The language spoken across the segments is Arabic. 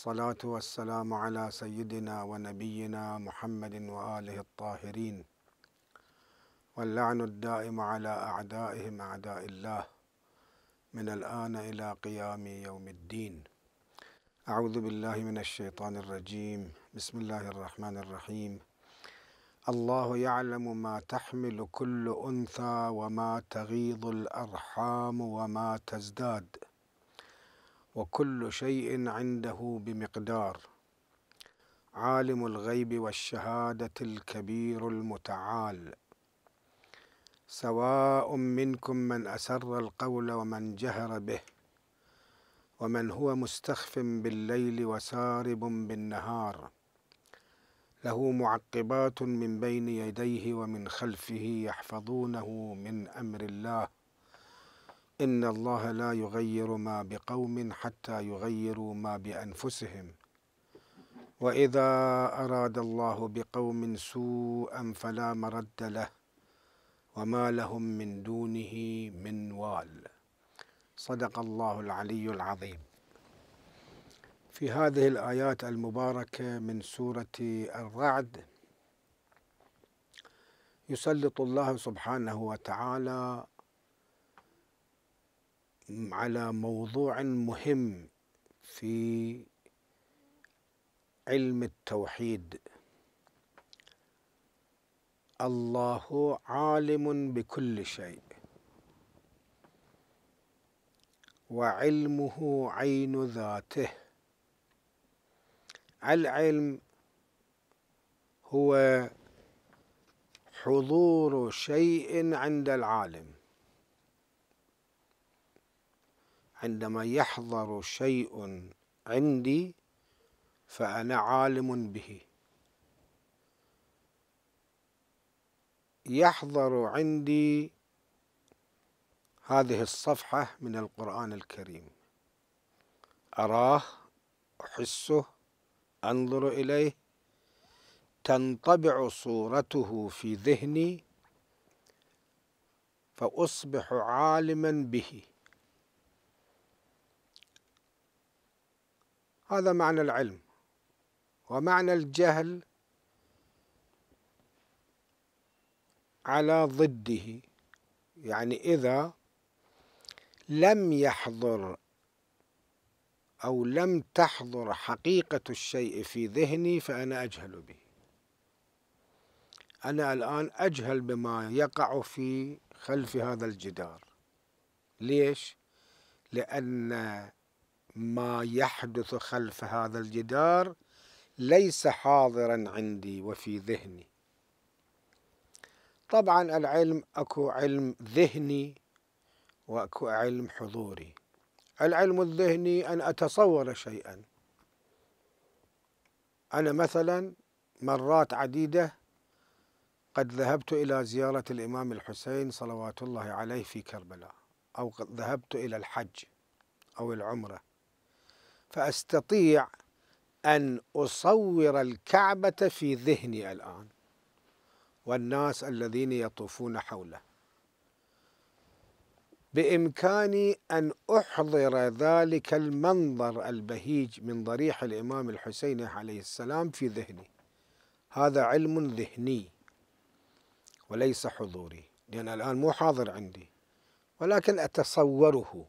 والصلاة والسلام على سيدنا ونبينا محمد وآله الطاهرين واللعن الدائم على أعدائهم أعداء الله من الآن إلى قيام يوم الدين أعوذ بالله من الشيطان الرجيم بسم الله الرحمن الرحيم الله يعلم ما تحمل كل أنثى وما تغيض الأرحام وما تزداد وكل شيء عنده بمقدار عالم الغيب والشهاده الكبير المتعال سواء منكم من اسر القول ومن جهر به ومن هو مستخف بالليل وسارب بالنهار له معقبات من بين يديه ومن خلفه يحفظونه من امر الله إن الله لا يغير ما بقوم حتى يغيروا ما بأنفسهم وإذا أراد الله بقوم سوءا فلا مرد له وما لهم من دونه من وال صدق الله العلي العظيم في هذه الآيات المباركة من سورة الرعد يسلط الله سبحانه وتعالى على موضوع مهم في علم التوحيد الله عالم بكل شيء وعلمه عين ذاته العلم هو حضور شيء عند العالم عندما يحضر شيء عندي فأنا عالم به يحضر عندي هذه الصفحة من القرآن الكريم أراه أحسه أنظر إليه تنطبع صورته في ذهني فأصبح عالما به هذا معنى العلم ومعنى الجهل على ضده يعني إذا لم يحضر أو لم تحضر حقيقة الشيء في ذهني فأنا أجهل به أنا الآن أجهل بما يقع في خلف هذا الجدار ليش؟ لأن ما يحدث خلف هذا الجدار ليس حاضرا عندي وفي ذهني طبعا العلم اكو علم ذهني واكو علم حضوري العلم الذهني ان اتصور شيئا انا مثلا مرات عديده قد ذهبت الى زياره الامام الحسين صلوات الله عليه في كربلاء او قد ذهبت الى الحج او العمره فأستطيع أن أصور الكعبة في ذهني الآن والناس الذين يطوفون حوله بإمكاني أن أحضر ذلك المنظر البهيج من ضريح الإمام الحسين عليه السلام في ذهني هذا علم ذهني وليس حضوري لأن الآن مو حاضر عندي ولكن أتصوره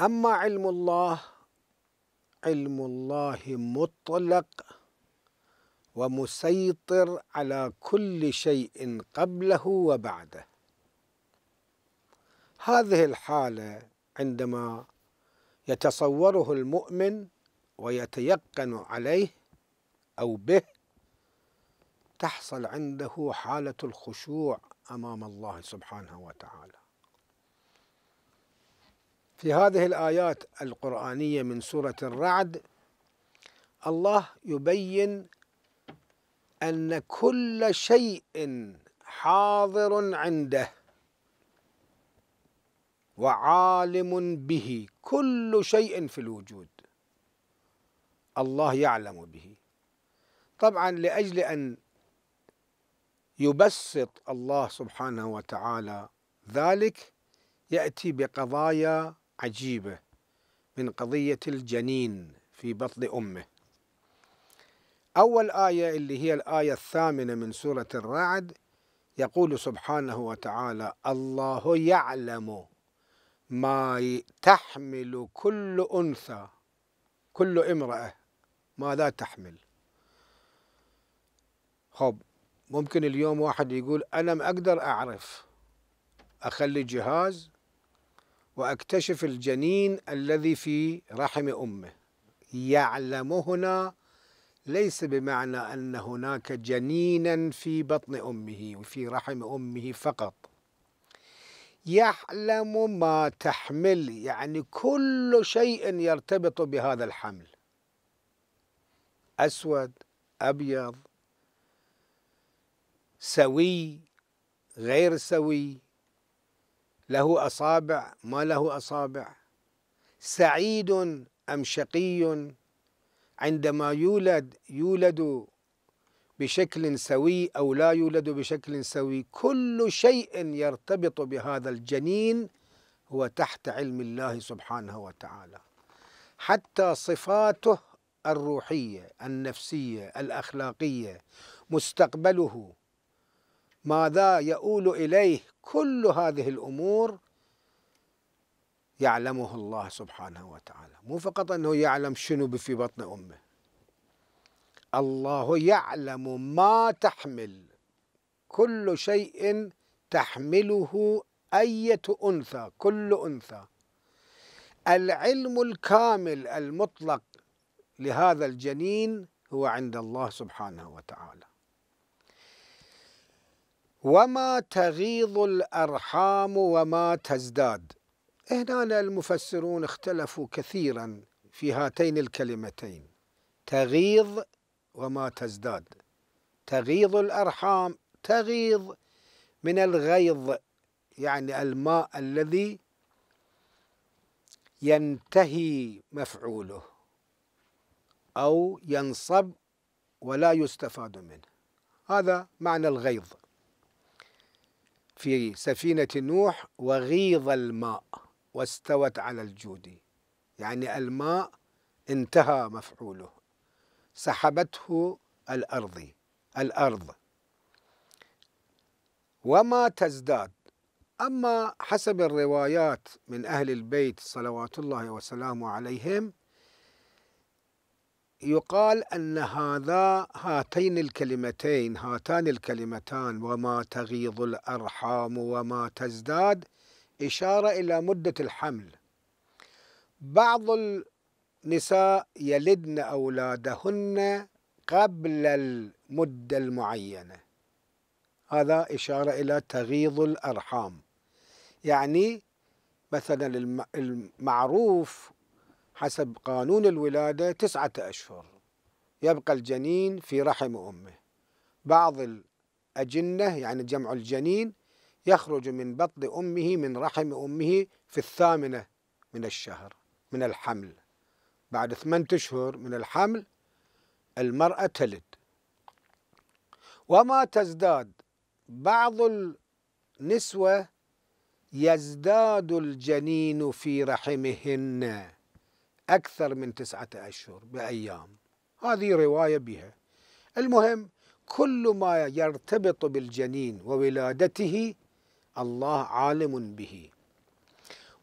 أما علم الله علم الله مطلق ومسيطر على كل شيء قبله وبعده هذه الحالة عندما يتصوره المؤمن ويتيقن عليه أو به تحصل عنده حالة الخشوع أمام الله سبحانه وتعالى في هذه الآيات القرآنية من سورة الرعد الله يبين أن كل شيء حاضر عنده وعالم به كل شيء في الوجود الله يعلم به طبعا لأجل أن يبسط الله سبحانه وتعالى ذلك يأتي بقضايا عجيبة من قضية الجنين في بطن أمه أول آية اللي هي الآية الثامنة من سورة الرعد يقول سبحانه وتعالى الله يعلم ما تحمل كل أنثى كل امرأة ماذا تحمل خب ممكن اليوم واحد يقول أنا ما أقدر أعرف أخلي جهاز واكتشف الجنين الذي في رحم امه يعلم هنا ليس بمعنى ان هناك جنينا في بطن امه وفي رحم امه فقط يعلم ما تحمل يعني كل شيء يرتبط بهذا الحمل اسود ابيض سوي غير سوي له أصابع ما له أصابع سعيد أم شقي عندما يولد يولد بشكل سوي أو لا يولد بشكل سوي كل شيء يرتبط بهذا الجنين هو تحت علم الله سبحانه وتعالى حتى صفاته الروحية النفسية الأخلاقية مستقبله ماذا يؤول إليه كل هذه الامور يعلمه الله سبحانه وتعالى مو فقط انه يعلم شنو في بطن امه الله يعلم ما تحمل كل شيء تحمله أية أنثى كل أنثى العلم الكامل المطلق لهذا الجنين هو عند الله سبحانه وتعالى وما تغيض الأرحام وما تزداد هنا المفسرون اختلفوا كثيرا في هاتين الكلمتين تغيض وما تزداد تغيض الأرحام تغيض من الغيض يعني الماء الذي ينتهي مفعوله أو ينصب ولا يستفاد منه هذا معنى الغيض في سفينة نوح وغيض الماء واستوت على الجود يعني الماء انتهى مفعوله سحبته الأرض الأرض وما تزداد أما حسب الروايات من أهل البيت صلوات الله وسلامه عليهم يقال أن هذا هاتين الكلمتين هاتان الكلمتان وما تغيض الأرحام وما تزداد إشارة إلى مدة الحمل بعض النساء يلدن أولادهن قبل المدة المعينة هذا إشارة إلى تغيض الأرحام يعني مثلا المعروف حسب قانون الولادة تسعة أشهر يبقى الجنين في رحم أمه بعض الأجنة يعني جمع الجنين يخرج من بطن أمه من رحم أمه في الثامنة من الشهر من الحمل بعد ثمانية أشهر من الحمل المرأة تلد وما تزداد بعض النسوة يزداد الجنين في رحمهن أكثر من تسعة أشهر بأيام هذه رواية بها المهم كل ما يرتبط بالجنين وولادته الله عالم به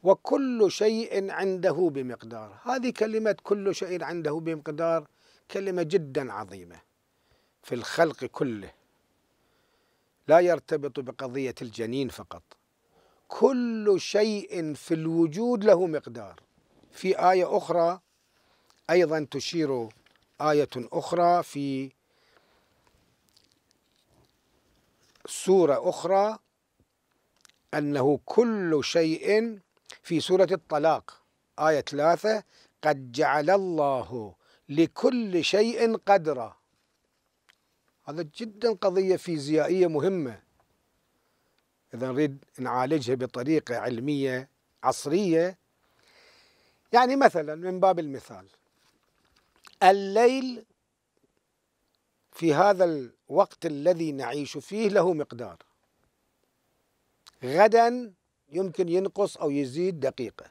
وكل شيء عنده بمقدار هذه كلمة كل شيء عنده بمقدار كلمة جدا عظيمة في الخلق كله لا يرتبط بقضية الجنين فقط كل شيء في الوجود له مقدار في آية أخرى أيضا تشير آية أخرى في سورة أخرى أنه كل شيء في سورة الطلاق آية ثلاثة قد جعل الله لكل شيء قدرا هذا جدا قضية فيزيائية مهمة إذا نريد نعالجها بطريقة علمية عصرية يعني مثلا من باب المثال الليل في هذا الوقت الذي نعيش فيه له مقدار غدا يمكن ينقص او يزيد دقيقه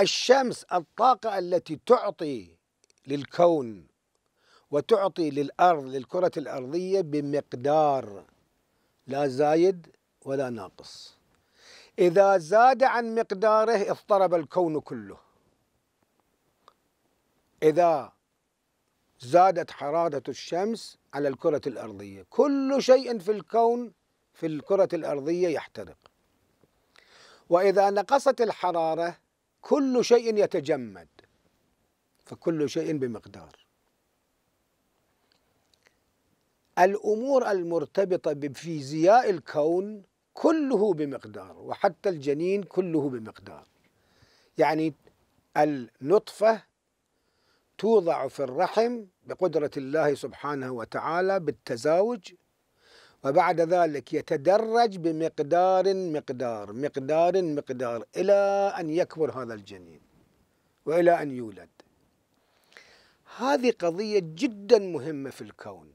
الشمس الطاقه التي تعطي للكون وتعطي للارض للكره الارضيه بمقدار لا زايد ولا ناقص إذا زاد عن مقداره اضطرب الكون كله إذا زادت حرارة الشمس على الكرة الأرضية كل شيء في الكون في الكرة الأرضية يحترق وإذا نقصت الحرارة كل شيء يتجمد فكل شيء بمقدار الأمور المرتبطة بفيزياء الكون كله بمقدار وحتى الجنين كله بمقدار يعني النطفة توضع في الرحم بقدرة الله سبحانه وتعالى بالتزاوج وبعد ذلك يتدرج بمقدار مقدار مقدار مقدار إلى أن يكبر هذا الجنين وإلى أن يولد هذه قضية جدا مهمة في الكون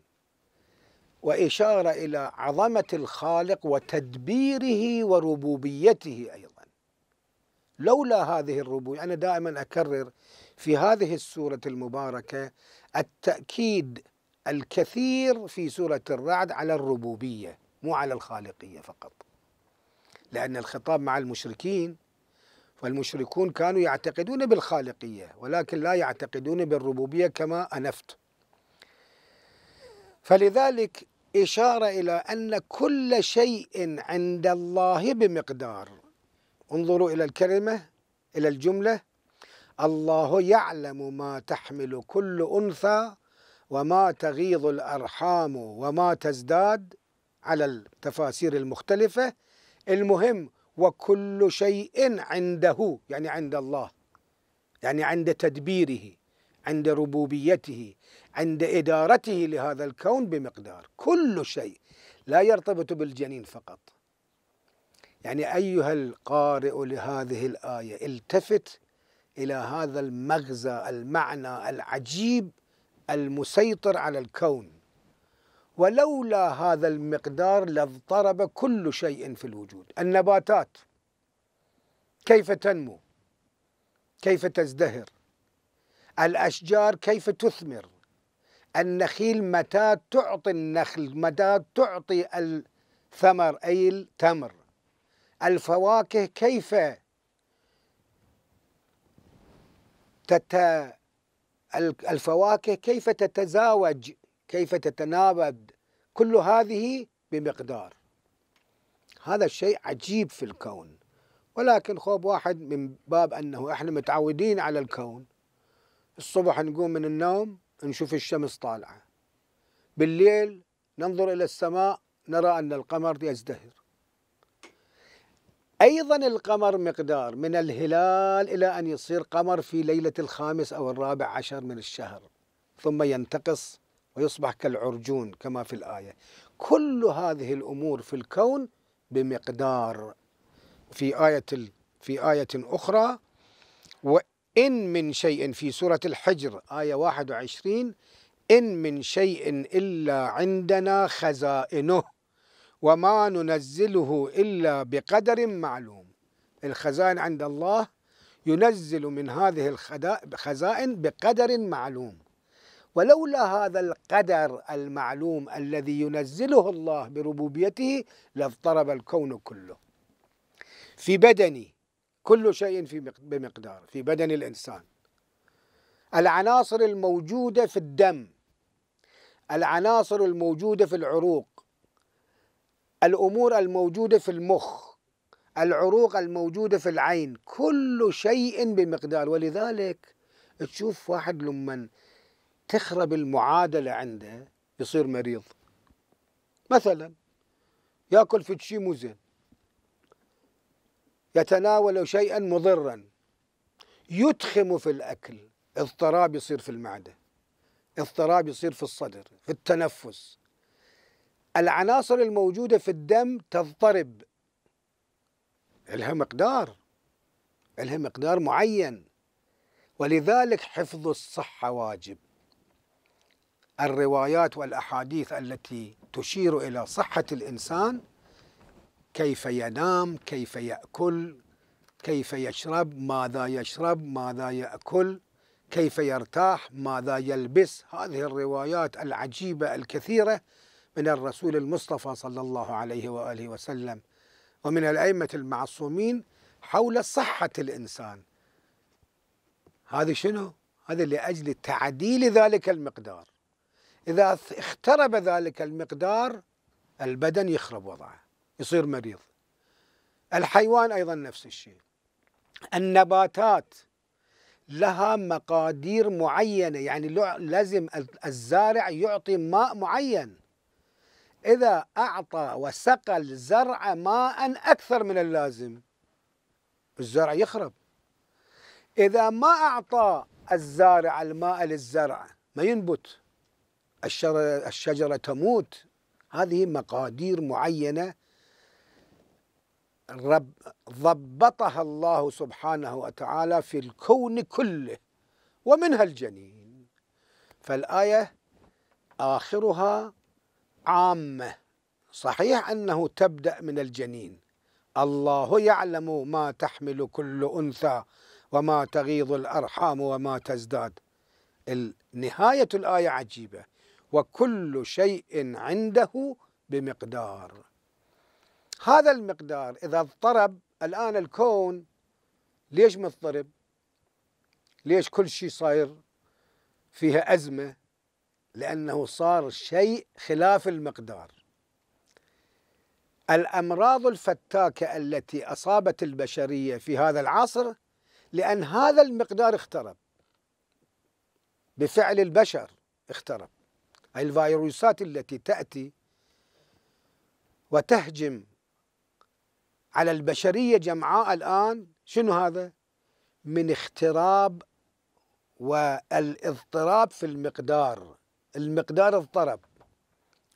وإشارة إلى عظمة الخالق وتدبيره وربوبيته أيضا لولا هذه الربوبية أنا دائما أكرر في هذه السورة المباركة التأكيد الكثير في سورة الرعد على الربوبية مو على الخالقية فقط لأن الخطاب مع المشركين والمشركون كانوا يعتقدون بالخالقية ولكن لا يعتقدون بالربوبية كما أنفت فلذلك إشارة إلى أن كل شيء عند الله بمقدار انظروا إلى الكلمة إلى الجملة الله يعلم ما تحمل كل أنثى وما تغيض الأرحام وما تزداد على التفاسير المختلفة المهم وكل شيء عنده يعني عند الله يعني عند تدبيره عند ربوبيته عند إدارته لهذا الكون بمقدار كل شيء لا يرتبط بالجنين فقط يعني أيها القارئ لهذه الآية التفت إلى هذا المغزى المعنى العجيب المسيطر على الكون ولولا هذا المقدار لاضطرب كل شيء في الوجود النباتات كيف تنمو كيف تزدهر الأشجار كيف تثمر النخيل متى تعطي النخل متى تعطي الثمر أي التمر الفواكه كيف تت الفواكه كيف تتزاوج كيف تتناوب كل هذه بمقدار هذا الشيء عجيب في الكون ولكن خوب واحد من باب أنه إحنا متعودين على الكون الصبح نقوم من النوم نشوف الشمس طالعة بالليل ننظر إلى السماء نرى أن القمر يزدهر أيضا القمر مقدار من الهلال إلى أن يصير قمر في ليلة الخامس أو الرابع عشر من الشهر ثم ينتقص ويصبح كالعرجون كما في الآية كل هذه الأمور في الكون بمقدار في آية في آية أخرى إن من شيء في سورة الحجر آية 21 إن من شيء إلا عندنا خزائنه وما ننزله إلا بقدر معلوم الخزائن عند الله ينزل من هذه الخزائن بقدر معلوم ولولا هذا القدر المعلوم الذي ينزله الله بربوبيته لاضطرب الكون كله في بدني كل شيء في بمقدار في بدن الإنسان العناصر الموجودة في الدم العناصر الموجودة في العروق الأمور الموجودة في المخ العروق الموجودة في العين كل شيء بمقدار ولذلك تشوف واحد لما تخرب المعادلة عنده يصير مريض مثلا ياكل في تشي مو زين يتناول شيئا مضرا يتخم في الأكل اضطراب يصير في المعدة اضطراب يصير في الصدر في التنفس العناصر الموجودة في الدم تضطرب لها مقدار لها مقدار معين ولذلك حفظ الصحة واجب الروايات والأحاديث التي تشير إلى صحة الإنسان كيف ينام كيف يأكل كيف يشرب ماذا يشرب ماذا يأكل كيف يرتاح ماذا يلبس هذه الروايات العجيبة الكثيرة من الرسول المصطفى صلى الله عليه وآله وسلم ومن الأئمة المعصومين حول صحة الإنسان هذه شنو؟ هذا لأجل تعديل ذلك المقدار إذا اخترب ذلك المقدار البدن يخرب وضعه يصير مريض الحيوان أيضا نفس الشيء النباتات لها مقادير معينة يعني لازم الزارع يعطي ماء معين إذا أعطى وسقى الزرع ماء أكثر من اللازم الزرع يخرب إذا ما أعطى الزارع الماء للزرع ما ينبت الشجرة تموت هذه مقادير معينة رب ضبطها الله سبحانه وتعالى في الكون كله ومنها الجنين فالآية آخرها عامة صحيح أنه تبدأ من الجنين الله يعلم ما تحمل كل أنثى وما تغيض الأرحام وما تزداد نهاية الآية عجيبة وكل شيء عنده بمقدار هذا المقدار إذا اضطرب الآن الكون ليش مضطرب ليش كل شيء صاير فيها أزمة لأنه صار شيء خلاف المقدار الأمراض الفتاكة التي أصابت البشرية في هذا العصر لأن هذا المقدار اخترب بفعل البشر اخترب الفيروسات التي تأتي وتهجم على البشرية جمعاء الآن شنو هذا من اختراب والاضطراب في المقدار المقدار اضطرب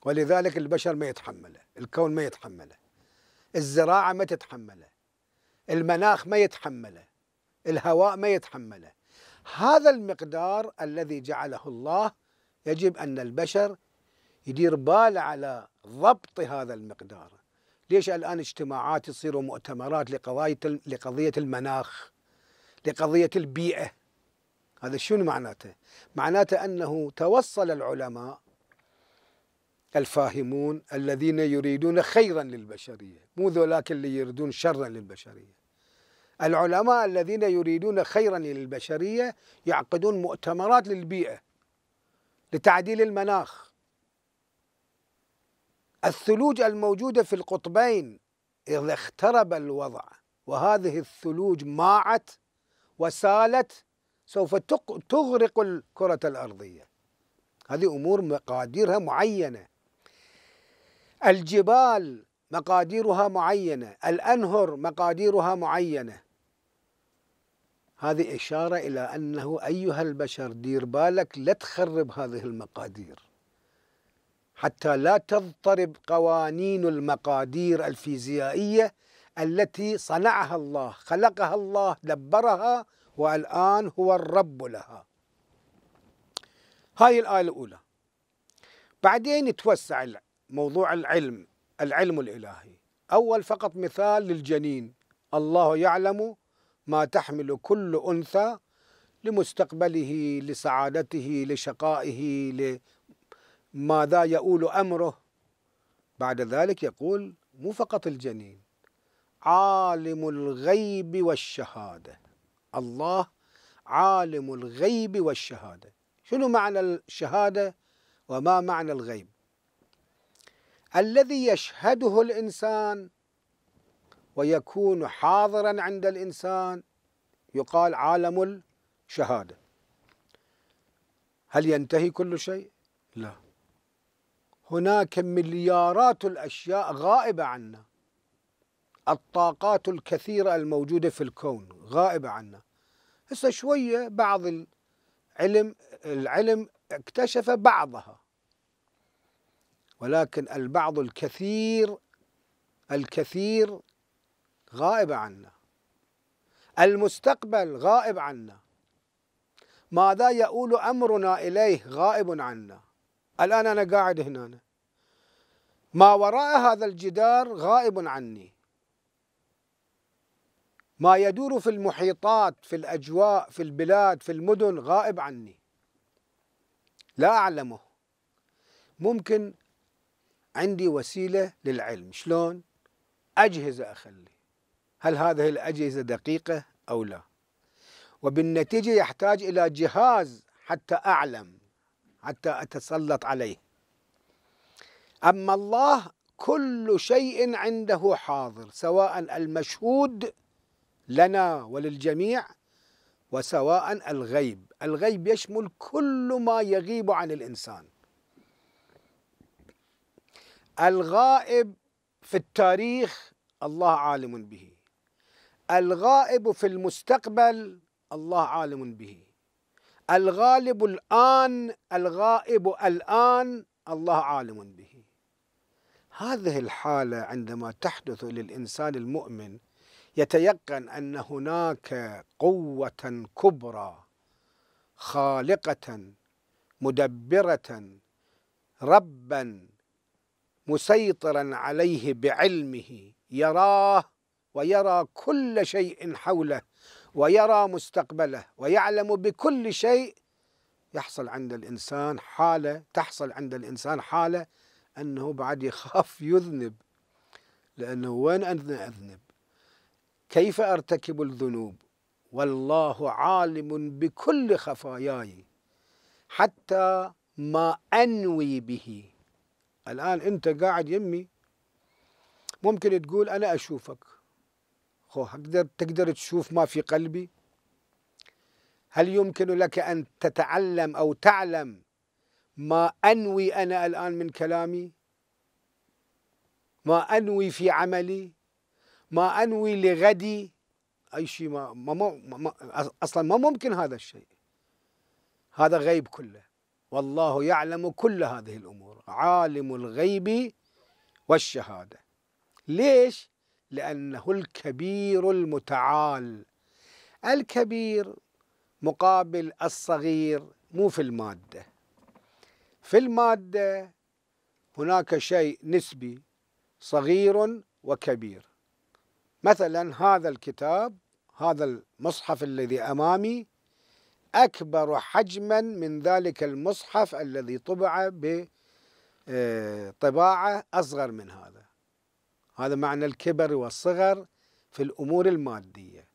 ولذلك البشر ما يتحمله الكون ما يتحمله الزراعة ما تتحمله المناخ ما يتحمله الهواء ما يتحمله هذا المقدار الذي جعله الله يجب أن البشر يدير بال على ضبط هذا المقدار ليش الآن اجتماعات يصير ومؤتمرات لقضايا لقضية المناخ لقضية البيئة هذا شنو معناته؟ معناته أنه توصل العلماء الفاهمون الذين يريدون خيرا للبشرية مو ذولاك اللي يريدون شرا للبشرية العلماء الذين يريدون خيرا للبشرية يعقدون مؤتمرات للبيئة لتعديل المناخ الثلوج الموجودة في القطبين إذا اخترب الوضع وهذه الثلوج ماعت وسالت سوف تغرق الكرة الأرضية هذه أمور مقاديرها معينة الجبال مقاديرها معينة الأنهر مقاديرها معينة هذه إشارة إلى أنه أيها البشر دير بالك لا تخرب هذه المقادير حتى لا تضطرب قوانين المقادير الفيزيائية التي صنعها الله خلقها الله دبرها والآن هو الرب لها هاي الآية الأولى بعدين توسع موضوع العلم العلم الإلهي أول فقط مثال للجنين الله يعلم ما تحمل كل أنثى لمستقبله لسعادته لشقائه ماذا يؤول أمره بعد ذلك يقول مو فقط الجنين عالم الغيب والشهادة الله عالم الغيب والشهادة شنو معنى الشهادة وما معنى الغيب الذي يشهده الإنسان ويكون حاضرا عند الإنسان يقال عالم الشهادة هل ينتهي كل شيء؟ لا هناك مليارات الأشياء غائبة عنا الطاقات الكثيرة الموجودة في الكون غائبة عنا هسه شوية بعض العلم العلم اكتشف بعضها ولكن البعض الكثير الكثير غائب عنا المستقبل غائب عنا ماذا يؤول أمرنا إليه غائب عنا الآن أنا قاعد هنا ما وراء هذا الجدار غائب عني ما يدور في المحيطات في الأجواء في البلاد في المدن غائب عني لا أعلمه ممكن عندي وسيلة للعلم شلون أجهزة أخلي هل هذه الأجهزة دقيقة أو لا وبالنتيجة يحتاج إلى جهاز حتى أعلم حتى أتسلط عليه أما الله كل شيء عنده حاضر سواء المشهود لنا وللجميع وسواء الغيب الغيب يشمل كل ما يغيب عن الإنسان الغائب في التاريخ الله عالم به الغائب في المستقبل الله عالم به الغالب الآن الغائب الآن الله عالم به هذه الحالة عندما تحدث للإنسان المؤمن يتيقن أن هناك قوة كبرى خالقة مدبرة ربا مسيطرا عليه بعلمه يراه ويرى كل شيء حوله ويرى مستقبله ويعلم بكل شيء يحصل عند الإنسان حالة تحصل عند الإنسان حالة أنه بعد يخاف يذنب لأنه وين أنا أذنب كيف أرتكب الذنوب والله عالم بكل خفاياي حتى ما أنوي به الآن أنت قاعد يمي ممكن تقول أنا أشوفك هو هقدر تقدر تشوف ما في قلبي هل يمكن لك أن تتعلم أو تعلم ما أنوي أنا الآن من كلامي ما أنوي في عملي ما أنوي لغدي أي شيء ما, ما, ما, ما أصلا ما ممكن هذا الشيء هذا غيب كله والله يعلم كل هذه الأمور عالم الغيب والشهادة ليش؟ لأنه الكبير المتعال الكبير مقابل الصغير مو في المادة في المادة هناك شيء نسبي صغير وكبير مثلا هذا الكتاب هذا المصحف الذي أمامي أكبر حجما من ذلك المصحف الذي طبع بطباعة آه، أصغر من هذا هذا معنى الكبر والصغر في الأمور المادية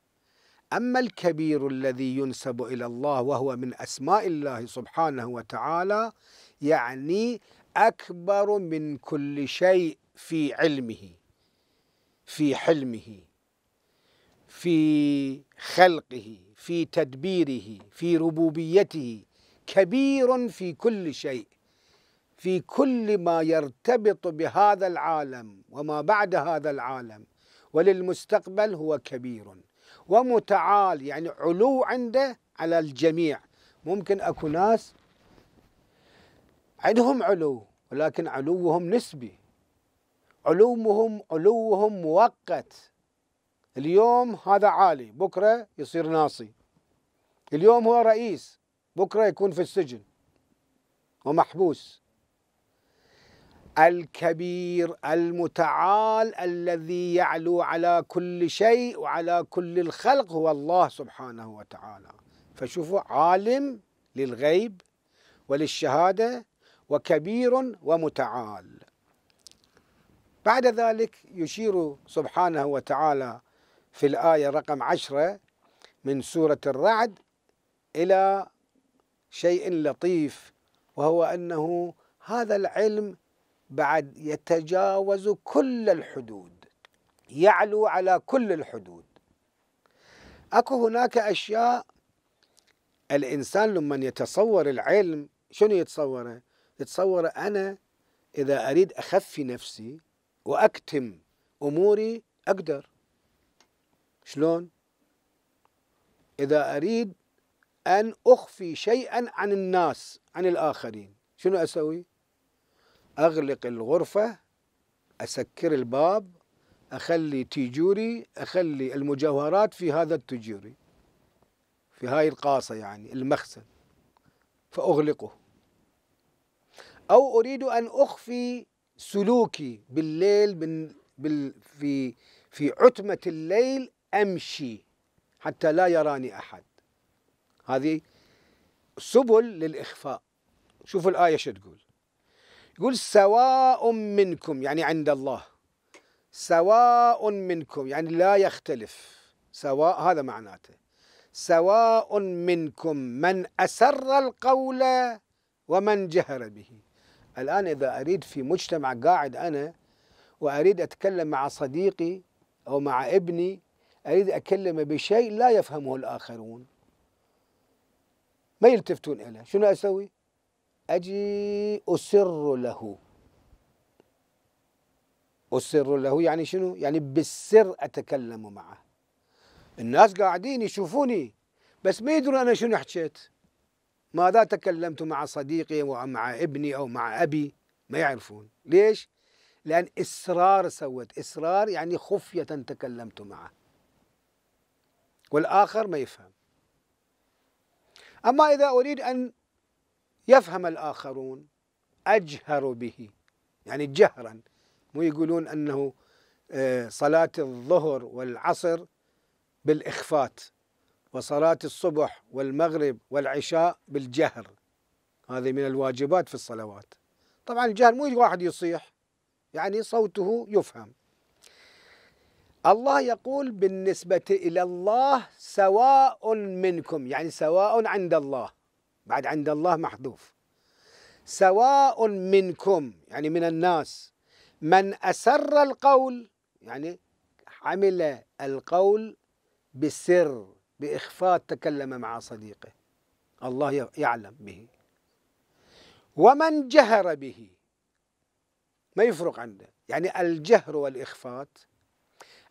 أما الكبير الذي ينسب إلى الله وهو من أسماء الله سبحانه وتعالى يعني أكبر من كل شيء في علمه في حلمه في خلقه في تدبيره في ربوبيته كبير في كل شيء في كل ما يرتبط بهذا العالم وما بعد هذا العالم وللمستقبل هو كبير ومتعال يعني علو عنده على الجميع ممكن اكو ناس عندهم علو ولكن علوهم نسبي علوهم علوهم مؤقت اليوم هذا عالي بكره يصير ناصي اليوم هو رئيس بكره يكون في السجن ومحبوس الكبير المتعال الذي يعلو على كل شيء وعلى كل الخلق هو الله سبحانه وتعالى فشوفوا عالم للغيب وللشهاده وكبير ومتعال بعد ذلك يشير سبحانه وتعالى في الايه رقم عشره من سوره الرعد الى شيء لطيف وهو انه هذا العلم بعد يتجاوز كل الحدود يعلو على كل الحدود اكو هناك اشياء الانسان لما يتصور العلم شنو يتصوره؟ يتصوره انا اذا اريد اخفي نفسي واكتم اموري اقدر شلون؟ اذا اريد ان اخفي شيئا عن الناس عن الاخرين شنو اسوي؟ أغلق الغرفة أسكر الباب أخلي تيجوري أخلي المجوهرات في هذا التجوري في هاي القاصة يعني المخزن فأغلقه أو أريد أن أخفي سلوكي بالليل من بال في في عتمة الليل أمشي حتى لا يراني أحد هذه سبل للإخفاء شوفوا الآية شو تقول يقول سواء منكم يعني عند الله سواء منكم يعني لا يختلف سواء هذا معناته سواء منكم من أسر القول ومن جهر به الآن إذا أريد في مجتمع قاعد أنا وأريد أتكلم مع صديقي أو مع ابني أريد أكلمه بشيء لا يفهمه الآخرون ما يلتفتون إليه شنو أسوي؟ أجي أسر له أسر له يعني شنو؟ يعني بالسر أتكلم معه الناس قاعدين يشوفوني بس ما يدرون أنا شنو حكيت ماذا تكلمت مع صديقي ومع ابني أو مع أبي ما يعرفون ليش؟ لأن إسرار سوت إسرار يعني خفية تكلمت معه والآخر ما يفهم أما إذا أريد أن يفهم الآخرون أجهر به يعني جهرا مو يقولون أنه آه، صلاة الظهر والعصر بالإخفات وصلاة الصبح والمغرب والعشاء بالجهر هذه من الواجبات في الصلوات طبعا الجهر مو واحد يصيح يعني صوته يفهم الله يقول بالنسبة إلى الله سواء منكم يعني سواء عند الله بعد عند الله محذوف سواء منكم يعني من الناس من أسر القول يعني عمل القول بسر بإخفاء تكلم مع صديقه الله يعلم به ومن جهر به ما يفرق عنده يعني الجهر والإخفات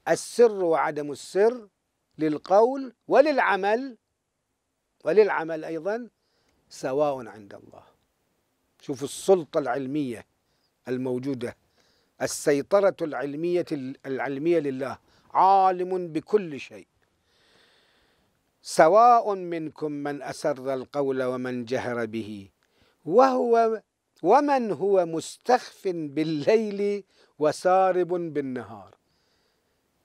السر وعدم السر للقول وللعمل وللعمل أيضا سواء عند الله شوفوا السلطة العلمية الموجودة السيطرة العلمية العلمية لله عالم بكل شيء سواء منكم من أسر القول ومن جهر به وهو ومن هو مستخف بالليل وسارب بالنهار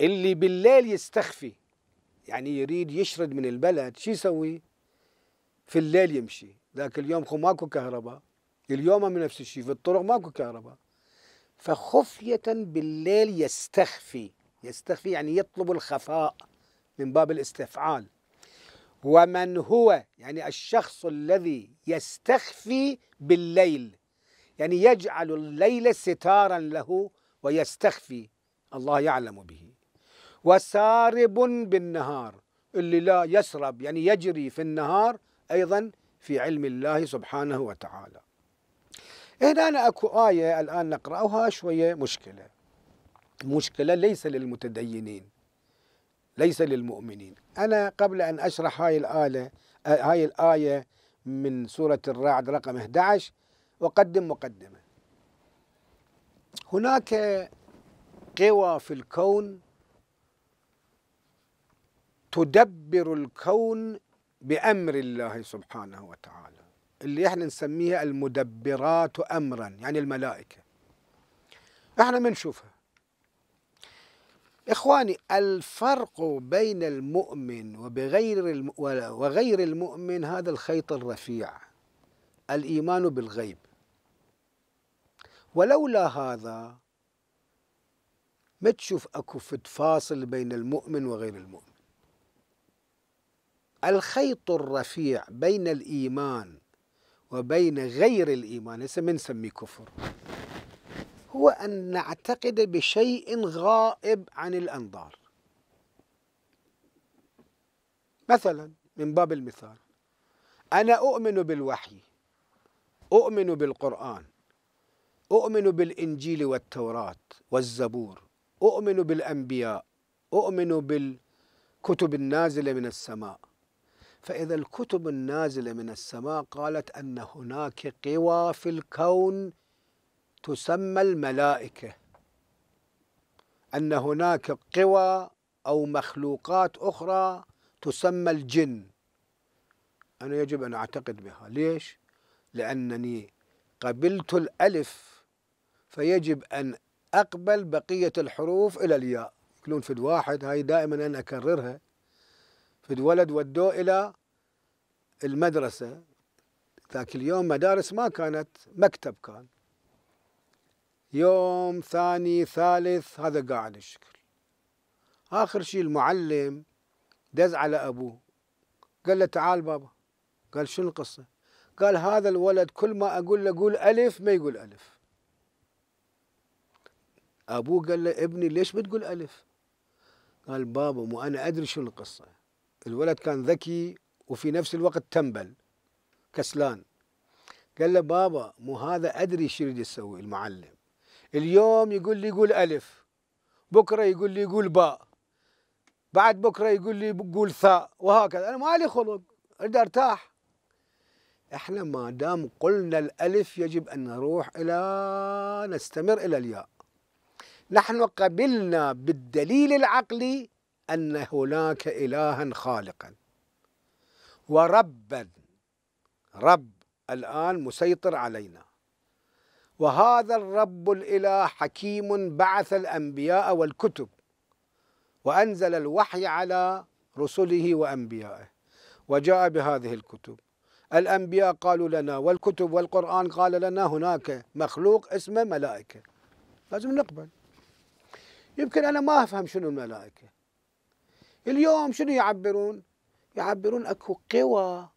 اللي بالليل يستخفي يعني يريد يشرد من البلد شو يسوي في الليل يمشي ذاك اليوم خو ماكو كهرباء اليوم نفس الشيء في الطرق ماكو كهرباء فخفية بالليل يستخفي يستخفي يعني يطلب الخفاء من باب الاستفعال ومن هو يعني الشخص الذي يستخفي بالليل يعني يجعل الليل ستارا له ويستخفي الله يعلم به وسارب بالنهار اللي لا يسرب يعني يجري في النهار أيضا في علم الله سبحانه وتعالى هنا أنا أكو آية الآن نقرأها شوية مشكلة مشكلة ليس للمتدينين ليس للمؤمنين أنا قبل أن أشرح هاي الآية هاي الآية من سورة الرعد رقم 11 أقدم مقدمة هناك قوى في الكون تدبر الكون بأمر الله سبحانه وتعالى اللي احنا نسميها المدبرات أمرا يعني الملائكة احنا نشوفها إخواني الفرق بين المؤمن وبغير الم... وغير المؤمن هذا الخيط الرفيع الإيمان بالغيب ولولا هذا ما تشوف أكو فاصل بين المؤمن وغير المؤمن الخيط الرفيع بين الإيمان وبين غير الإيمان هسه من نسميه كفر هو أن نعتقد بشيء غائب عن الأنظار مثلا من باب المثال أنا أؤمن بالوحي أؤمن بالقرآن أؤمن بالإنجيل والتوراة والزبور أؤمن بالأنبياء أؤمن بالكتب النازلة من السماء فإذا الكتب النازلة من السماء قالت أن هناك قوى في الكون تسمى الملائكة أن هناك قوى أو مخلوقات أخرى تسمى الجن أنا يجب أن أعتقد بها ليش؟ لأنني قبلت الألف فيجب أن أقبل بقية الحروف إلى الياء يقولون في الواحد هاي دائما أنا أكررها ولد ودوه إلى المدرسة ذاك اليوم مدارس ما كانت مكتب كان يوم ثاني ثالث هذا قاعد الشكل آخر شيء المعلم دز على أبوه قال له تعال بابا قال شنو القصة قال هذا الولد كل ما أقول له قول ألف ما يقول ألف أبوه قال له ابني ليش بتقول ألف قال بابا مو أنا أدري شنو القصة الولد كان ذكي وفي نفس الوقت تنبل كسلان قال له بابا مو هذا ادري شو يريد يسوي المعلم اليوم يقول لي يقول الف بكره يقول لي يقول باء بعد بكره يقول لي يقول ثاء وهكذا انا ما لي خلق اريد ارتاح احنا ما دام قلنا الالف يجب ان نروح الى نستمر الى الياء نحن قبلنا بالدليل العقلي أن هناك إلها خالقا وربا رب الآن مسيطر علينا وهذا الرب الإله حكيم بعث الأنبياء والكتب وأنزل الوحي على رسله وأنبيائه وجاء بهذه الكتب الأنبياء قالوا لنا والكتب والقرآن قال لنا هناك مخلوق اسمه ملائكة لازم نقبل يمكن أنا ما أفهم شنو الملائكة اليوم شنو يعبرون يعبرون اكو قوى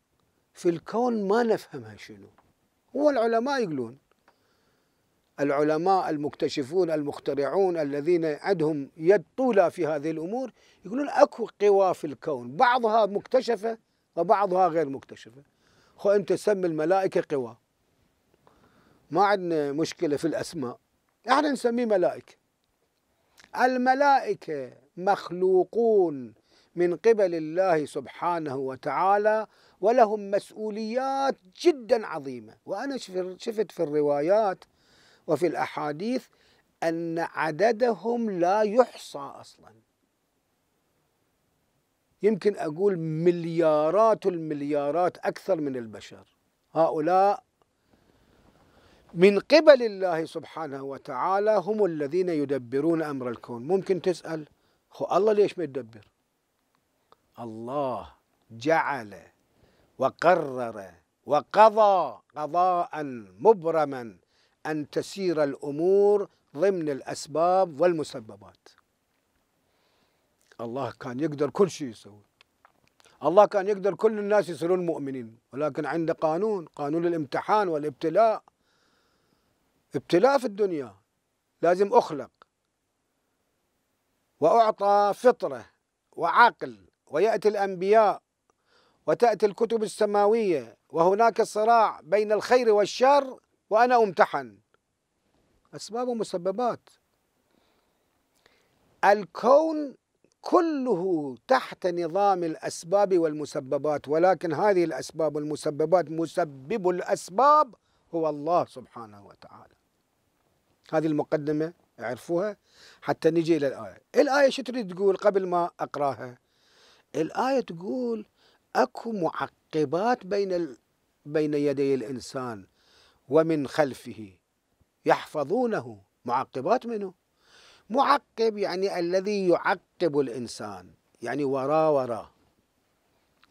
في الكون ما نفهمها شنو هو العلماء يقولون العلماء المكتشفون المخترعون الذين عندهم يد طولة في هذه الأمور يقولون أكو قوى في الكون بعضها مكتشفة وبعضها غير مكتشفة خو أنت سمي الملائكة قوى ما عندنا مشكلة في الأسماء احنا نسميه ملائكة الملائكة مخلوقون من قبل الله سبحانه وتعالى ولهم مسؤوليات جدا عظيمه وانا شفت في الروايات وفي الاحاديث ان عددهم لا يحصى اصلا يمكن اقول مليارات المليارات اكثر من البشر هؤلاء من قبل الله سبحانه وتعالى هم الذين يدبرون امر الكون ممكن تسال خو الله ليش ما يدبر الله جعل وقرر وقضى قضاء مبرما أن تسير الأمور ضمن الأسباب والمسببات الله كان يقدر كل شيء يسوي الله كان يقدر كل الناس يصيرون مؤمنين ولكن عنده قانون قانون الامتحان والابتلاء ابتلاء في الدنيا لازم أخلق وأعطى فطرة وعقل ويأتي الأنبياء وتأتي الكتب السماوية وهناك صراع بين الخير والشر وأنا أمتحن أسباب ومسببات الكون كله تحت نظام الأسباب والمسببات ولكن هذه الأسباب والمسببات مسبب الأسباب هو الله سبحانه وتعالى هذه المقدمة عرفوها حتى نجي إلى الآية الآية شو تريد تقول قبل ما أقراها الآية تقول أكو معقبات بين ال... بين يدي الإنسان ومن خلفه يحفظونه معقبات منه معقب يعني الذي يعقب الإنسان يعني وراه وراه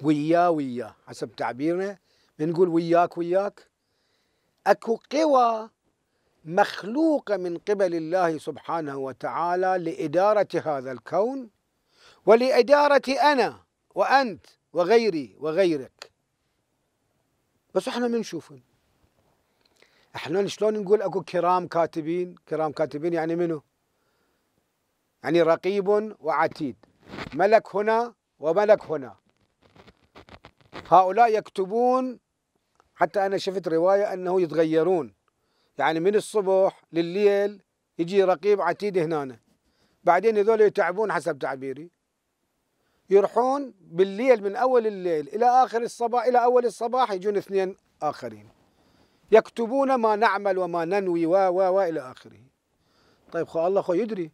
وياه وياه حسب تعبيرنا بنقول وياك وياك اكو قوى مخلوقة من قبل الله سبحانه وتعالى لإدارة هذا الكون ولإدارة أنا وأنت وغيري وغيرك بس احنا ما نشوفهم احنا شلون نقول اكو كرام كاتبين كرام كاتبين يعني منو يعني رقيب وعتيد ملك هنا وملك هنا هؤلاء يكتبون حتى انا شفت روايه انه يتغيرون يعني من الصبح لليل يجي رقيب عتيد هنا بعدين هذول يتعبون حسب تعبيري يروحون بالليل من اول الليل الى اخر الصباح الى اول الصباح يجون اثنين اخرين يكتبون ما نعمل وما ننوي و و و الى اخره طيب خو الله خو يدري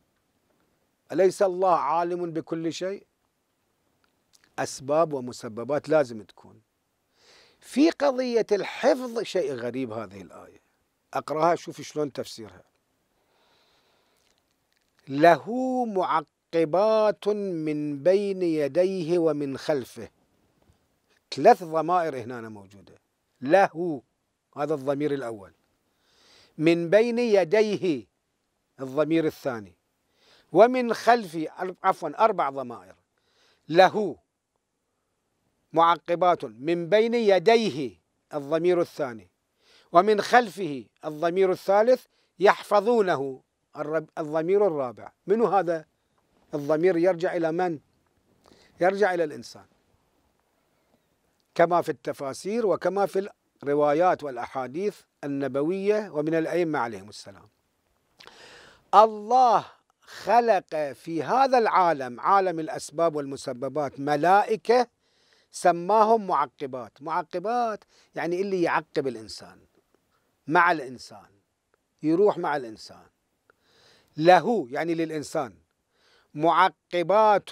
اليس الله عالم بكل شيء اسباب ومسببات لازم تكون في قضيه الحفظ شيء غريب هذه الايه أقرأها شوف شلون تفسيرها له معقبات من بين يديه ومن خلفه ثلاث ضمائر هنا موجودة له هذا الضمير الأول من بين يديه الضمير الثاني ومن خلفه عفوا أربع ضمائر له معقبات من بين يديه الضمير الثاني ومن خلفه الضمير الثالث يحفظونه الضمير الرابع من هذا الضمير يرجع إلى من؟ يرجع إلى الإنسان كما في التفاسير وكما في الروايات والأحاديث النبوية ومن الأئمة عليهم السلام الله خلق في هذا العالم عالم الأسباب والمسببات ملائكة سماهم معقبات معقبات يعني اللي يعقب الإنسان مع الإنسان يروح مع الإنسان له يعني للإنسان معقبات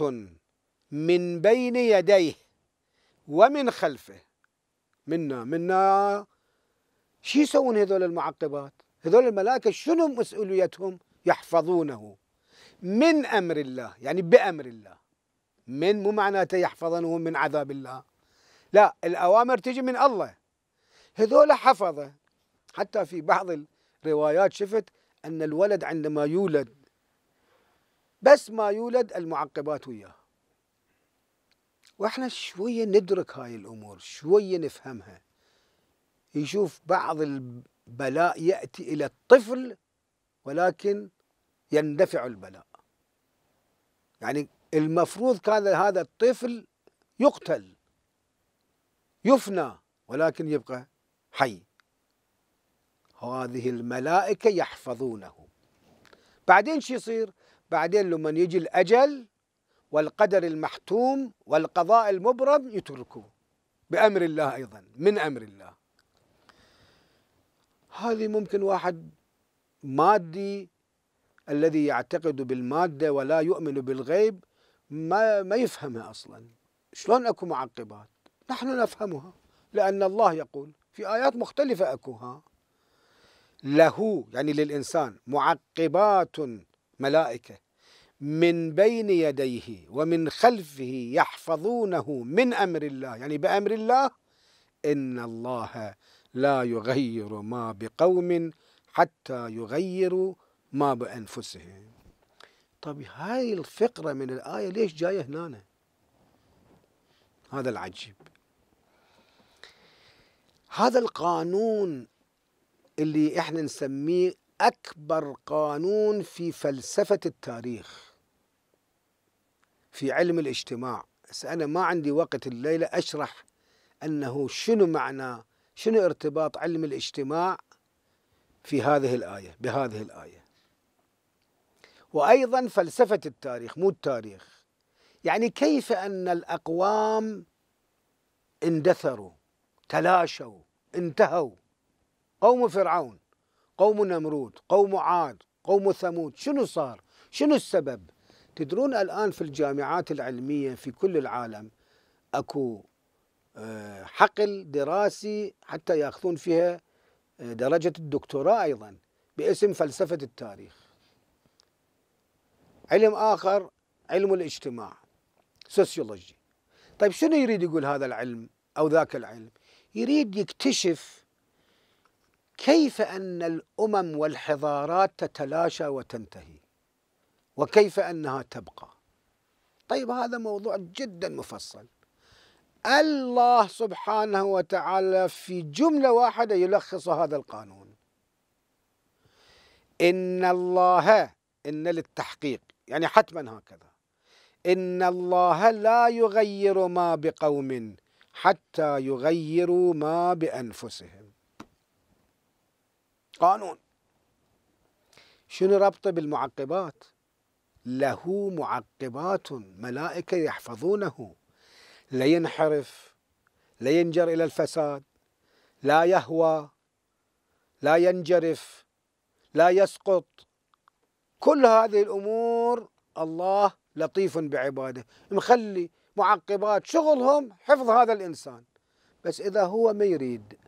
من بين يديه ومن خلفه منا منا شو يسوون هذول المعقبات هذول الملائكة شنو مسؤوليتهم يحفظونه من أمر الله يعني بأمر الله من مو معناته يحفظونه من عذاب الله لا الأوامر تجي من الله هذول حفظه حتى في بعض الروايات شفت أن الولد عندما يولد بس ما يولد المعقبات وياه واحنا شويه ندرك هاي الامور شويه نفهمها يشوف بعض البلاء ياتي الى الطفل ولكن يندفع البلاء يعني المفروض كان هذا الطفل يقتل يفنى ولكن يبقى حي هذه الملائكة يحفظونه بعدين شو يصير بعدين لما يجي الأجل والقدر المحتوم والقضاء المبرم يتركوه بأمر الله أيضا من أمر الله هذه ممكن واحد مادي الذي يعتقد بالمادة ولا يؤمن بالغيب ما, ما يفهمها أصلا شلون أكو معقبات نحن نفهمها لأن الله يقول في آيات مختلفة أكوها له يعني للإنسان معقبات ملائكة من بين يديه ومن خلفه يحفظونه من أمر الله يعني بأمر الله إن الله لا يغير ما بقوم حتى يغيروا ما بأنفسهم طب هاي الفقرة من الآية ليش جاية هنا هذا العجيب هذا القانون اللي احنا نسميه اكبر قانون في فلسفه التاريخ في علم الاجتماع بس انا ما عندي وقت الليله اشرح انه شنو معنى شنو ارتباط علم الاجتماع في هذه الايه بهذه الايه وايضا فلسفه التاريخ مو التاريخ يعني كيف ان الاقوام اندثروا تلاشوا انتهوا قوم فرعون قوم نمرود قوم عاد قوم ثمود شنو صار شنو السبب تدرون الآن في الجامعات العلمية في كل العالم أكو آه، حقل دراسي حتى يأخذون فيها آه، درجة الدكتوراه أيضا باسم فلسفة التاريخ علم آخر علم الاجتماع سوسيولوجي طيب شنو يريد يقول هذا العلم أو ذاك العلم يريد يكتشف كيف أن الأمم والحضارات تتلاشى وتنتهي وكيف أنها تبقى طيب هذا موضوع جدا مفصل الله سبحانه وتعالى في جملة واحدة يلخص هذا القانون إن الله إن للتحقيق يعني حتما هكذا إن الله لا يغير ما بقوم حتى يغيروا ما بأنفسهم قانون شنو ربطه بالمعقبات له معقبات ملائكة يحفظونه لا ينحرف لا ينجر إلى الفساد لا يهوى لا ينجرف لا يسقط كل هذه الأمور الله لطيف بعباده مخلي معقبات شغلهم حفظ هذا الإنسان بس إذا هو ما يريد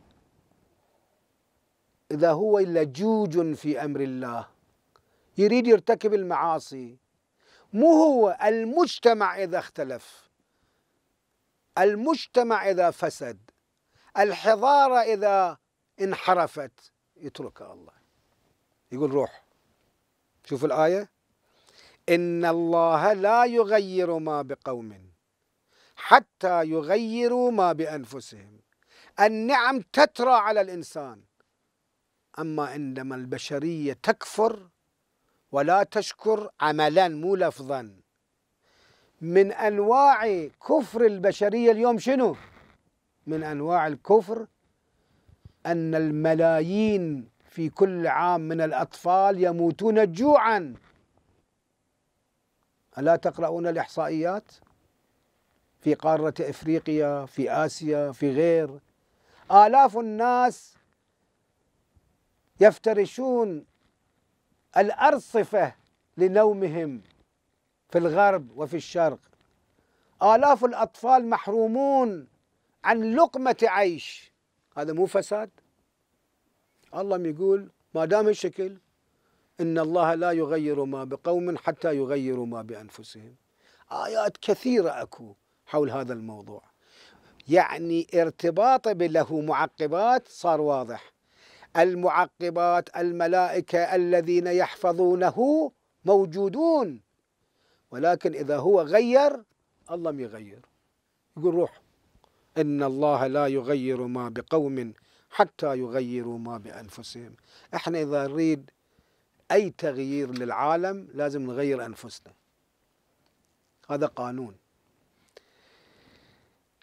إذا هو لجوج في أمر الله يريد يرتكب المعاصي مو هو المجتمع إذا اختلف المجتمع إذا فسد الحضارة إذا انحرفت يتركها الله يقول روح شوف الآية إن الله لا يغير ما بقوم حتى يغيروا ما بأنفسهم النعم تترى على الإنسان أما عندما البشرية تكفر ولا تشكر عملا مو لفظا من أنواع كفر البشرية اليوم شنو؟ من أنواع الكفر أن الملايين في كل عام من الأطفال يموتون جوعا ألا تقرؤون الإحصائيات؟ في قارة إفريقيا في آسيا في غير آلاف الناس يفترشون الأرصفة لنومهم في الغرب وفي الشرق آلاف الأطفال محرومون عن لقمة عيش هذا مو فساد الله يقول ما دام الشكل إن الله لا يغير ما بقوم حتى يغيروا ما بأنفسهم آيات كثيرة أكو حول هذا الموضوع يعني ارتباط بله معقبات صار واضح المعقبات الملائكة الذين يحفظونه موجودون ولكن إذا هو غير الله يغير يقول روح إن الله لا يغير ما بقوم حتى يغيروا ما بأنفسهم إحنا إذا نريد أي تغيير للعالم لازم نغير أنفسنا هذا قانون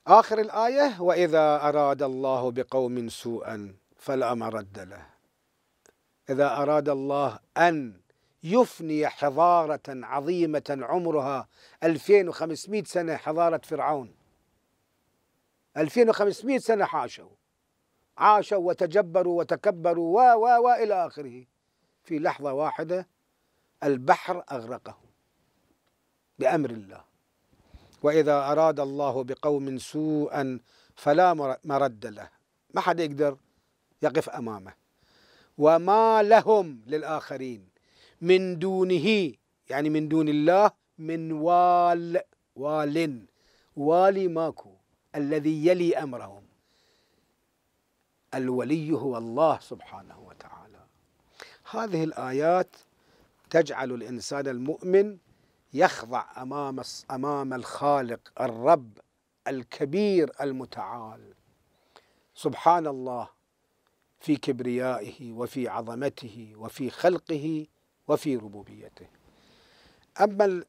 آخر الآية وإذا أراد الله بقوم سوءا فلا مرد له إذا أراد الله أن يفني حضارة عظيمة عمرها 2500 سنة حضارة فرعون 2500 سنة حاشوا عاشوا وتجبروا وتكبروا و و و الى آخره في لحظة واحدة البحر أغرقه بأمر الله وإذا أراد الله بقوم سوءا فلا مرد له ما حد يقدر يقف امامه وما لهم للاخرين من دونه يعني من دون الله من وال وال والي ماكو الذي يلي امرهم الولي هو الله سبحانه وتعالى هذه الايات تجعل الانسان المؤمن يخضع امام امام الخالق الرب الكبير المتعال سبحان الله في كبريائه وفي عظمته وفي خلقه وفي ربوبيته أما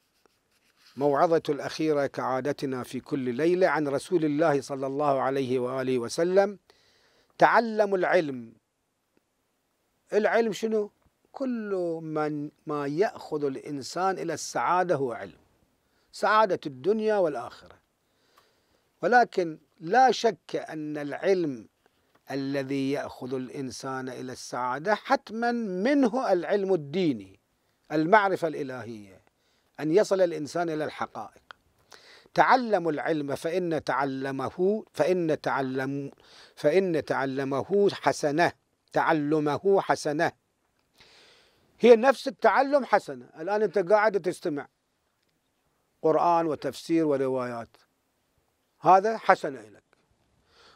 الموعظة الأخيرة كعادتنا في كل ليلة عن رسول الله صلى الله عليه وآله وسلم تعلموا العلم العلم شنو؟ كل من ما يأخذ الإنسان إلى السعادة هو علم سعادة الدنيا والآخرة ولكن لا شك أن العلم الذي ياخذ الانسان الى السعاده حتما منه العلم الديني المعرفه الالهيه ان يصل الانسان الى الحقائق تعلموا العلم فان تعلمه فان تعلم فان تعلمه حسنه تعلمه حسنه هي نفس التعلم حسنه الان انت قاعد تستمع قران وتفسير وروايات هذا حسنه لك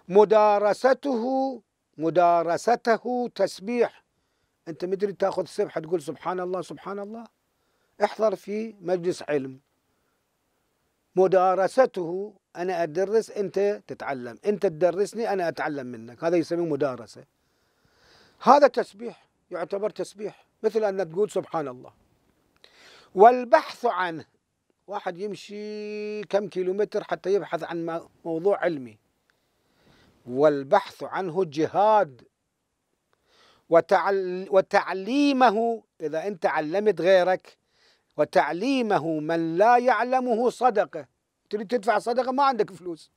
مدارسته مدارسته تسبيح انت مدري تاخذ سبحه تقول سبحان الله سبحان الله احضر في مجلس علم مدارسته انا ادرس انت تتعلم انت تدرسني انا اتعلم منك هذا يسميه مدارسه هذا تسبيح يعتبر تسبيح مثل ان تقول سبحان الله والبحث عنه واحد يمشي كم كيلومتر حتى يبحث عن موضوع علمي والبحث عنه جهاد وتعل وتعليمه إذا أنت علمت غيرك وتعليمه من لا يعلمه صدقة تريد تدفع صدقة ما عندك فلوس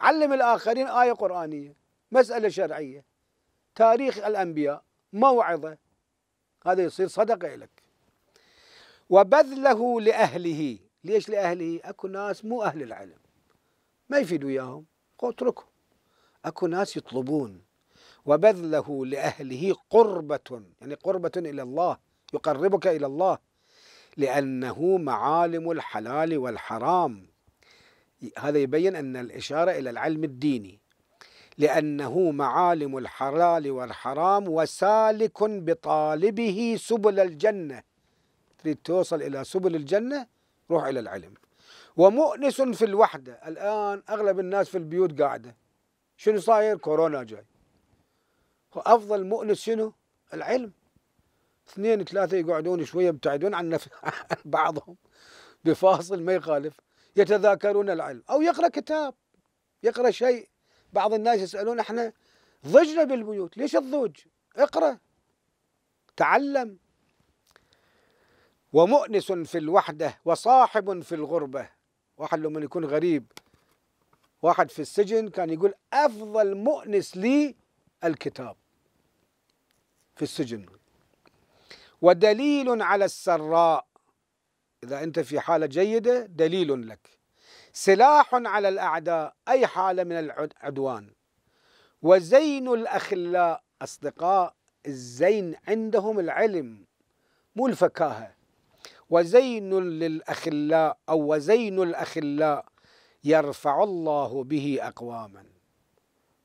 علم الآخرين آية قرآنية مسألة شرعية تاريخ الأنبياء موعظة هذا يصير صدقة لك وبذله لأهله ليش لأهله أكو ناس مو أهل العلم ما يفيدوا إياهم اتركهم أكو ناس يطلبون وبذله لأهله قربة يعني قربة إلى الله يقربك إلى الله لأنه معالم الحلال والحرام هذا يبين أن الإشارة إلى العلم الديني لأنه معالم الحلال والحرام وسالك بطالبه سبل الجنة تريد توصل إلى سبل الجنة روح إلى العلم ومؤنس في الوحدة الآن أغلب الناس في البيوت قاعدة شنو صاير كورونا جاي افضل مؤنس شنو العلم اثنين ثلاثة يقعدون شوية يبتعدون عن نفس عن بعضهم بفاصل ما يخالف يتذاكرون العلم أو يقرأ كتاب يقرأ شيء بعض الناس يسألون احنا ضجنا بالبيوت ليش الضوج اقرأ تعلم ومؤنس في الوحدة وصاحب في الغربة واحد لما يكون غريب واحد في السجن كان يقول أفضل مؤنس لي الكتاب في السجن ودليل على السراء إذا أنت في حالة جيدة دليل لك سلاح على الأعداء أي حالة من العدوان وزين الأخلاء أصدقاء الزين عندهم العلم مو الفكاهة وزين للأخلاء أو وزين الأخلاء يرفع الله به أقواما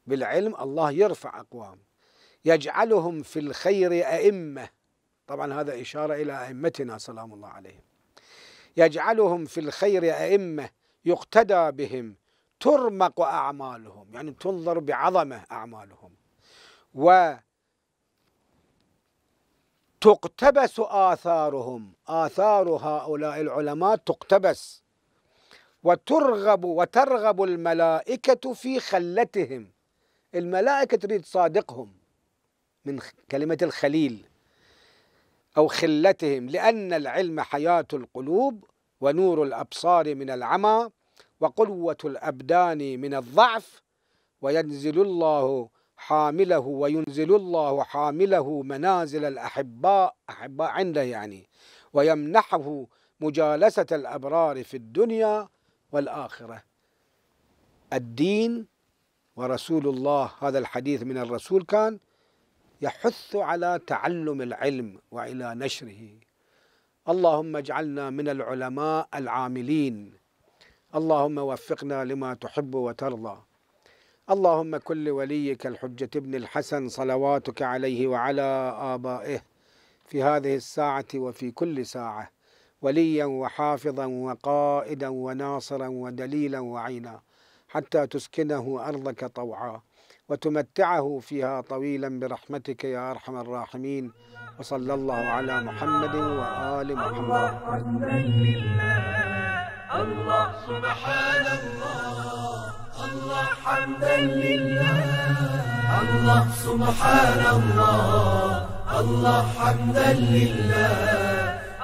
بالعلم الله يرفع أقوام يجعلهم في الخير أئمة طبعا هذا إشارة إلى أئمتنا سلام الله عليهم يجعلهم في الخير أئمة يقتدى بهم ترمق أعمالهم يعني تنظر بعظمة أعمالهم و تقتبس آثارهم آثار هؤلاء العلماء تقتبس وترغب وترغب الملائكة في خلتهم الملائكة تريد صادقهم من كلمة الخليل أو خلتهم لأن العلم حياة القلوب ونور الأبصار من العمى وقوة الأبدان من الضعف وينزل الله حامله وينزل الله حامله منازل الأحباء أحباء عنده يعني ويمنحه مجالسة الأبرار في الدنيا والآخرة الدين ورسول الله هذا الحديث من الرسول كان يحث على تعلم العلم وإلى نشره اللهم اجعلنا من العلماء العاملين اللهم وفقنا لما تحب وترضى اللهم كن لوليك الحجة ابن الحسن صلواتك عليه وعلى آبائه في هذه الساعة وفي كل ساعة وليا وحافظا وقائدا وناصرا ودليلا وعينا حتى تسكنه أرضك طوعا وتمتعه فيها طويلا برحمتك يا أرحم الراحمين وصلى الله على محمد وآل محمد الله حمدا لله الله سبحان الله الله حمدا لله الله سبحان الله الله حمدا لله